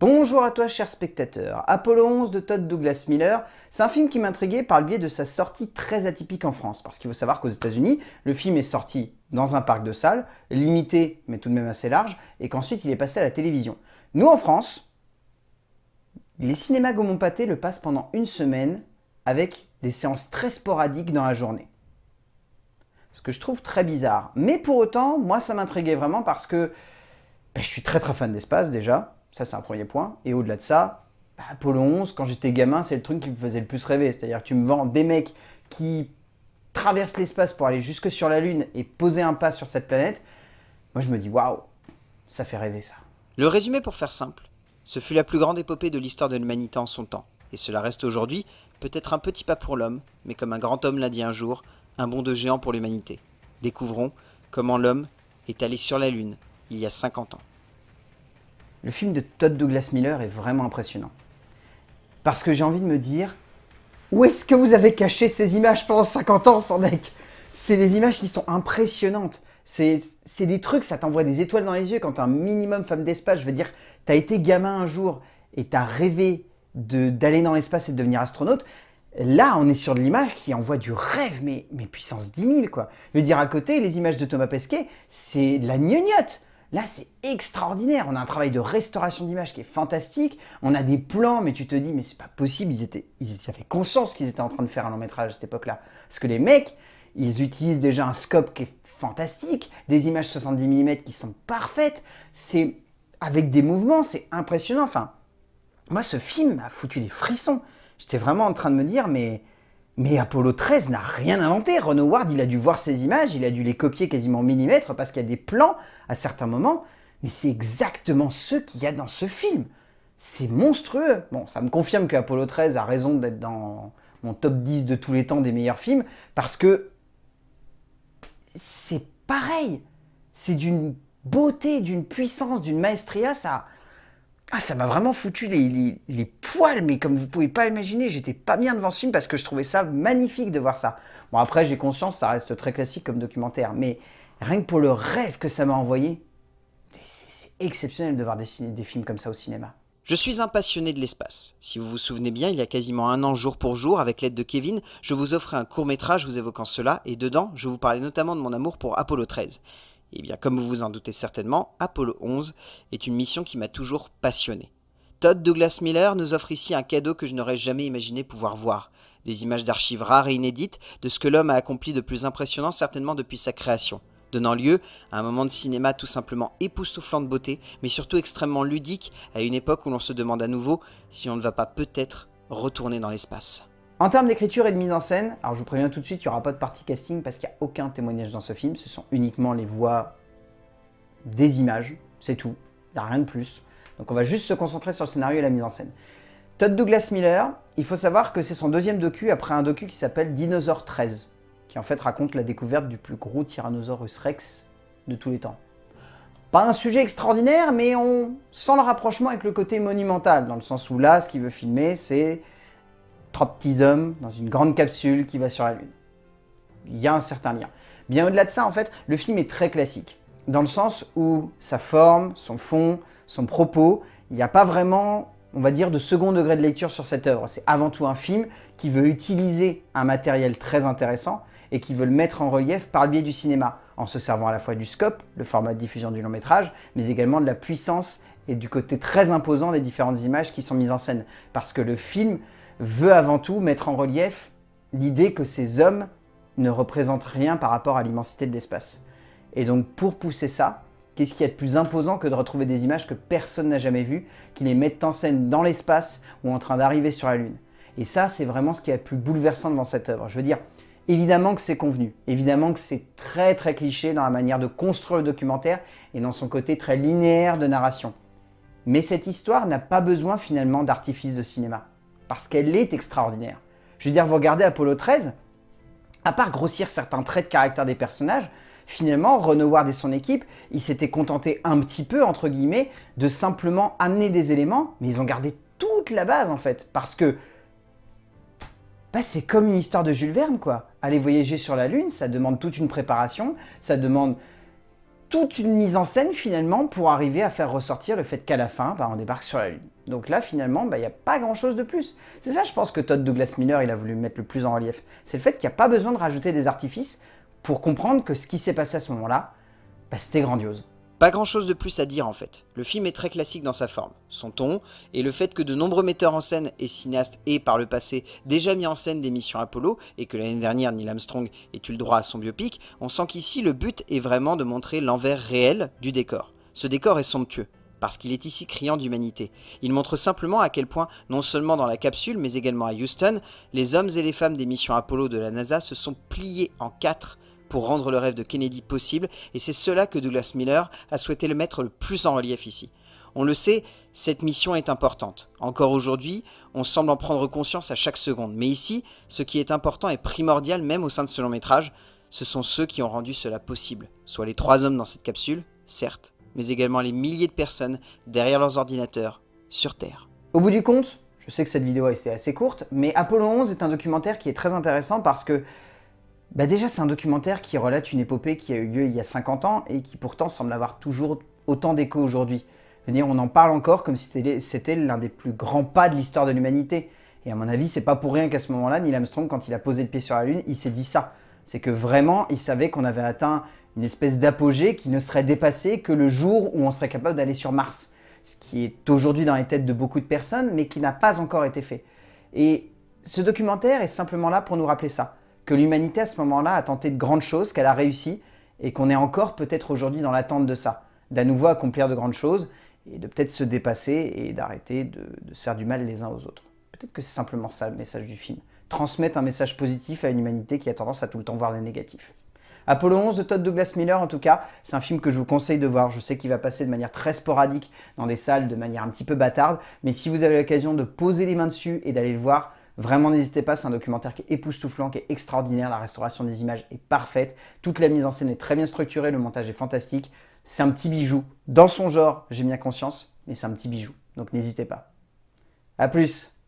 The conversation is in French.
Bonjour à toi cher spectateur, Apollo 11 de Todd Douglas Miller, c'est un film qui m'intriguait par le biais de sa sortie très atypique en France, parce qu'il faut savoir qu'aux états unis le film est sorti dans un parc de salles, limité mais tout de même assez large, et qu'ensuite il est passé à la télévision. Nous en France, les cinémas Gaumont-Pâté le passent pendant une semaine avec des séances très sporadiques dans la journée. Ce que je trouve très bizarre. Mais pour autant, moi ça m'intriguait vraiment parce que ben, je suis très très fan d'espace déjà, ça, c'est un premier point. Et au-delà de ça, bah, Apollo 11, quand j'étais gamin, c'est le truc qui me faisait le plus rêver. C'est-à-dire que tu me vends des mecs qui traversent l'espace pour aller jusque sur la Lune et poser un pas sur cette planète. Moi, je me dis, waouh, ça fait rêver ça. Le résumé pour faire simple, ce fut la plus grande épopée de l'histoire de l'humanité en son temps. Et cela reste aujourd'hui peut-être un petit pas pour l'homme, mais comme un grand homme l'a dit un jour, un bond de géant pour l'humanité. Découvrons comment l'homme est allé sur la Lune il y a 50 ans. Le film de Todd Douglas Miller est vraiment impressionnant. Parce que j'ai envie de me dire, où est-ce que vous avez caché ces images pendant 50 ans, Sandek C'est des images qui sont impressionnantes. C'est des trucs, ça t'envoie des étoiles dans les yeux quand un minimum femme d'espace. Je veux dire, t'as été gamin un jour et t'as rêvé d'aller dans l'espace et de devenir astronaute. Là, on est sur de l'image qui envoie du rêve, mais, mais puissance 10 000, quoi. Je veux dire, à côté, les images de Thomas Pesquet, c'est de la gnognotte. Là, c'est extraordinaire. On a un travail de restauration d'image qui est fantastique. On a des plans, mais tu te dis, mais c'est pas possible. Ils étaient, ils avaient conscience qu'ils étaient en train de faire un long métrage à cette époque-là. Parce que les mecs, ils utilisent déjà un scope qui est fantastique, des images 70 mm qui sont parfaites. C'est avec des mouvements, c'est impressionnant. Enfin, moi, ce film m'a foutu des frissons. J'étais vraiment en train de me dire, mais mais Apollo 13 n'a rien inventé. Ron Howard, il a dû voir ces images, il a dû les copier quasiment millimètre parce qu'il y a des plans à certains moments. Mais c'est exactement ce qu'il y a dans ce film. C'est monstrueux. Bon, ça me confirme que 13 a raison d'être dans mon top 10 de tous les temps des meilleurs films parce que c'est pareil. C'est d'une beauté, d'une puissance, d'une maestria. Ça, ah, ça m'a vraiment foutu les, poils, mais comme vous pouvez pas imaginer, j'étais pas bien devant ce film parce que je trouvais ça magnifique de voir ça. Bon, après, j'ai conscience, ça reste très classique comme documentaire, mais rien que pour le rêve que ça m'a envoyé, c'est exceptionnel de voir dessiner des films comme ça au cinéma. Je suis un passionné de l'espace. Si vous vous souvenez bien, il y a quasiment un an jour pour jour, avec l'aide de Kevin, je vous offrais un court métrage vous évoquant cela, et dedans, je vous parlais notamment de mon amour pour Apollo 13. Eh bien, comme vous vous en doutez certainement, Apollo 11 est une mission qui m'a toujours passionné. Todd Douglas Miller nous offre ici un cadeau que je n'aurais jamais imaginé pouvoir voir. Des images d'archives rares et inédites de ce que l'homme a accompli de plus impressionnant certainement depuis sa création, donnant lieu à un moment de cinéma tout simplement époustouflant de beauté, mais surtout extrêmement ludique à une époque où l'on se demande à nouveau si on ne va pas peut-être retourner dans l'espace. En termes d'écriture et de mise en scène, alors je vous préviens tout de suite, il n'y aura pas de partie casting parce qu'il n'y a aucun témoignage dans ce film. Ce sont uniquement les voix des images, c'est tout. Il n'y a rien de plus. Donc on va juste se concentrer sur le scénario et la mise en scène. Todd Douglas Miller, il faut savoir que c'est son deuxième docu après un docu qui s'appelle Dinosaure 13, qui en fait raconte la découverte du plus gros Tyrannosaurus Rex de tous les temps. Pas un sujet extraordinaire, mais on sent le rapprochement avec le côté monumental, dans le sens où là, ce qu'il veut filmer, c'est trois petits hommes dans une grande capsule qui va sur la Lune. Il y a un certain lien. Bien au-delà de ça, en fait, le film est très classique, dans le sens où sa forme, son fond, son propos, il n'y a pas vraiment, on va dire, de second degré de lecture sur cette œuvre. C'est avant tout un film qui veut utiliser un matériel très intéressant et qui veut le mettre en relief par le biais du cinéma, en se servant à la fois du scope, le format de diffusion du long métrage, mais également de la puissance et du côté très imposant des différentes images qui sont mises en scène. Parce que le film, veut avant tout mettre en relief l'idée que ces hommes ne représentent rien par rapport à l'immensité de l'espace. Et donc pour pousser ça, qu'est-ce qu'il y a de plus imposant que de retrouver des images que personne n'a jamais vues, qui les mettent en scène dans l'espace ou en train d'arriver sur la Lune Et ça, c'est vraiment ce qui est le plus bouleversant devant cette œuvre. Je veux dire, évidemment que c'est convenu, évidemment que c'est très très cliché dans la manière de construire le documentaire et dans son côté très linéaire de narration. Mais cette histoire n'a pas besoin finalement d'artifice de cinéma parce qu'elle est extraordinaire. Je veux dire, vous regardez Apollo 13, à part grossir certains traits de caractère des personnages, finalement, Ron Ward et son équipe, ils s'étaient contentés un petit peu, entre guillemets, de simplement amener des éléments, mais ils ont gardé toute la base, en fait, parce que bah, c'est comme une histoire de Jules Verne, quoi. Aller voyager sur la Lune, ça demande toute une préparation, ça demande toute une mise en scène finalement pour arriver à faire ressortir le fait qu'à la fin, bah, on débarque sur la Lune. Donc là, finalement, bah, il n'y a pas grand-chose de plus. C'est ça, je pense, que Todd Douglas Miller, il a voulu mettre le plus en relief. C'est le fait qu'il n'y a pas besoin de rajouter des artifices pour comprendre que ce qui s'est passé à ce moment-là, bah, c'était grandiose. Pas grand chose de plus à dire en fait. Le film est très classique dans sa forme, son ton, et le fait que de nombreux metteurs en scène et cinéastes aient par le passé déjà mis en scène des missions Apollo, et que l'année dernière Neil Armstrong ait eu le droit à son biopic, on sent qu'ici le but est vraiment de montrer l'envers réel du décor. Ce décor est somptueux, parce qu'il est ici criant d'humanité. Il montre simplement à quel point, non seulement dans la capsule, mais également à Houston, les hommes et les femmes des missions Apollo de la NASA se sont pliés en quatre pour rendre le rêve de Kennedy possible, et c'est cela que Douglas Miller a souhaité le mettre le plus en relief ici. On le sait, cette mission est importante. Encore aujourd'hui, on semble en prendre conscience à chaque seconde, mais ici, ce qui est important et primordial même au sein de ce long métrage, ce sont ceux qui ont rendu cela possible, soit les trois hommes dans cette capsule, certes, mais également les milliers de personnes derrière leurs ordinateurs, sur Terre. Au bout du compte, je sais que cette vidéo a été assez courte, mais Apollo 11 est un documentaire qui est très intéressant parce que bah Déjà, c'est un documentaire qui relate une épopée qui a eu lieu il y a 50 ans et qui pourtant semble avoir toujours autant d'écho aujourd'hui. On en parle encore comme si c'était l'un des plus grands pas de l'histoire de l'humanité. Et à mon avis, c'est pas pour rien qu'à ce moment-là, Neil Armstrong, quand il a posé le pied sur la Lune, il s'est dit ça. C'est que vraiment, il savait qu'on avait atteint une espèce d'apogée qui ne serait dépassée que le jour où on serait capable d'aller sur Mars. Ce qui est aujourd'hui dans les têtes de beaucoup de personnes, mais qui n'a pas encore été fait. Et ce documentaire est simplement là pour nous rappeler ça que l'humanité à ce moment-là a tenté de grandes choses, qu'elle a réussi, et qu'on est encore peut-être aujourd'hui dans l'attente de ça, d'à nouveau accomplir de grandes choses, et de peut-être se dépasser et d'arrêter de, de se faire du mal les uns aux autres. Peut-être que c'est simplement ça le message du film. Transmettre un message positif à une humanité qui a tendance à tout le temps voir les négatifs. Apollo 11 de Todd Douglas Miller, en tout cas, c'est un film que je vous conseille de voir. Je sais qu'il va passer de manière très sporadique dans des salles, de manière un petit peu bâtarde, mais si vous avez l'occasion de poser les mains dessus et d'aller le voir, Vraiment, n'hésitez pas, c'est un documentaire qui est époustouflant, qui est extraordinaire. La restauration des images est parfaite. Toute la mise en scène est très bien structurée, le montage est fantastique. C'est un petit bijou. Dans son genre, j'ai bien conscience, mais c'est un petit bijou. Donc n'hésitez pas. A plus